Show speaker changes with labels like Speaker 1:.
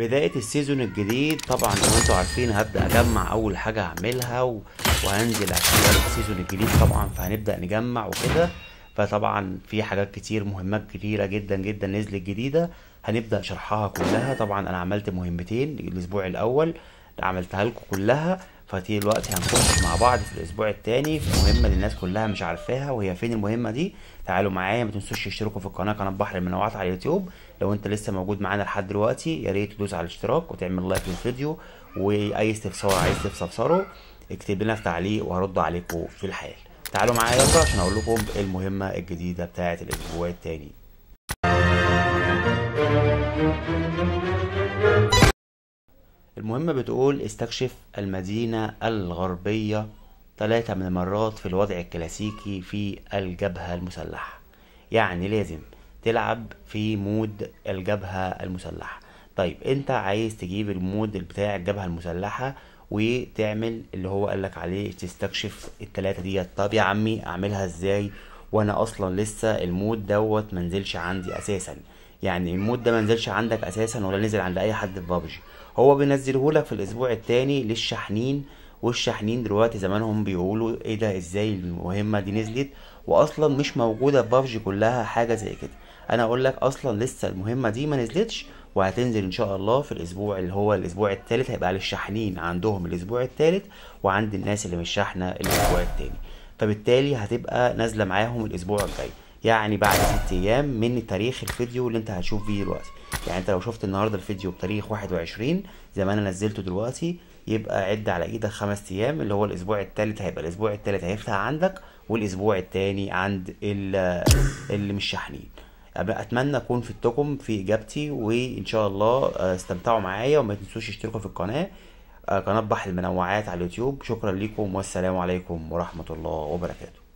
Speaker 1: بداية السيزون الجديد طبعا زي ما انتوا عارفين هبدأ اجمع اول حاجة هعملها و... وهنزل عشان السيزون الجديد طبعا فهنبدأ نجمع وكده فطبعا في حاجات كتير مهمات كتيرة جدا جدا نزلت جديدة هنبدأ شرحها كلها طبعا انا عملت مهمتين الاسبوع الاول عملتها لكم كلها فتيجي دلوقتي هنخش مع بعض في الاسبوع التاني في مهمه للناس كلها مش عارفاها وهي فين المهمه دي تعالوا معايا ما تنسوش تشتركوا في القناه قناه بحر المنوعات على اليوتيوب لو انت لسه موجود معانا لحد دلوقتي يا ريت تدوس على الاشتراك وتعمل لايك للفيديو واي استفسار عايز تستفسره اكتب لنا في تعليق وهرد عليكم في الحال تعالوا معايا يلا عشان اقول لكم المهمه الجديده بتاعه الاسبوع التاني المهمة بتقول استكشف المدينة الغربية ثلاثة من المرات في الوضع الكلاسيكي في الجبهة المسلحة يعني لازم تلعب في مود الجبهة المسلحة طيب انت عايز تجيب المود بتاع الجبهة المسلحة وتعمل اللي هو قالك عليه تستكشف التلاتة ديت طب يا عمي اعملها ازاي وانا اصلا لسه المود دوت منزلش عندي اساسا يعني المود ده ما نزلش عندك اساسا ولا نزل عند اي حد في بابجي هو بينزله لك في الاسبوع الثاني للشاحنين والشاحنين دلوقتي زمانهم بيقولوا ايه ده ازاي المهمه دي نزلت واصلا مش موجوده في بابجي كلها حاجه زي كده انا اقول لك اصلا لسه المهمه دي ما نزلتش وهتنزل ان شاء الله في الاسبوع اللي هو الاسبوع الثالث هيبقى للشاحنين عندهم الاسبوع الثالث وعند الناس اللي مش شاحنه الاسبوع الثاني فبالتالي هتبقى نازله معاهم الاسبوع الجاي يعني بعد ست ايام من تاريخ الفيديو اللي انت هتشوف فيه دلوقتي يعني انت لو شفت النهارده الفيديو بتاريخ 21 زي ما انا نزلته دلوقتي يبقى عد على ايدك خمس ايام اللي هو الاسبوع الثالث هيبقى الاسبوع الثالث هيفتح عندك والاسبوع الثاني عند اللي مش شاحنين اتمنى اكون فدتكم في اجابتي وان شاء الله آه، استمتعوا معايا وما تنسوش تشتركوا في القناه آه، قناه بحر المنوعات على اليوتيوب شكرا لكم والسلام عليكم ورحمه الله وبركاته